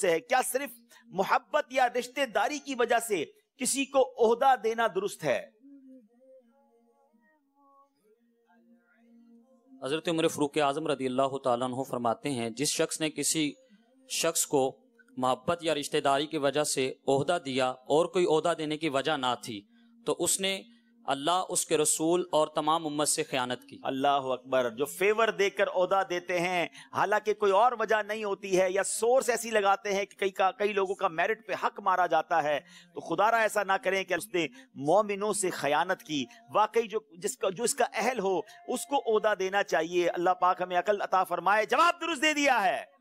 से है क्या सिर्फ मोहब्बत या रिश्तेदारी की वजह से किसी को ओहदा देना दुरुस्त है हजरत उम्र फ़रूक आज़म रदी अल्लाह तु फरमाते हैं जिस शख्स ने किसी शख्स को मोहब्बत या रिश्तेदारी की वजह से ओहदा दिया और कोई ओहदा देने की वजह ना थी तो उसने अल्लाह उसके रसूल और तमाम उम्मत से ख्यानत की अल्लाह अकबर जो फेवर देकर उहदा देते हैं हालांकि कोई और वजह नहीं होती है या सोर्स ऐसी लगाते हैं कि कई का कई लोगों का मेरिट पे हक मारा जाता है तो खुदारा ऐसा ना करें कि उसने मोमिनों से खयानत की वाकई जो जिसका जो इसका अहल हो उसको उहदा देना चाहिए अल्लाह पाक हमें अकल अता फरमाए जवाब दुरुस्त दे दिया है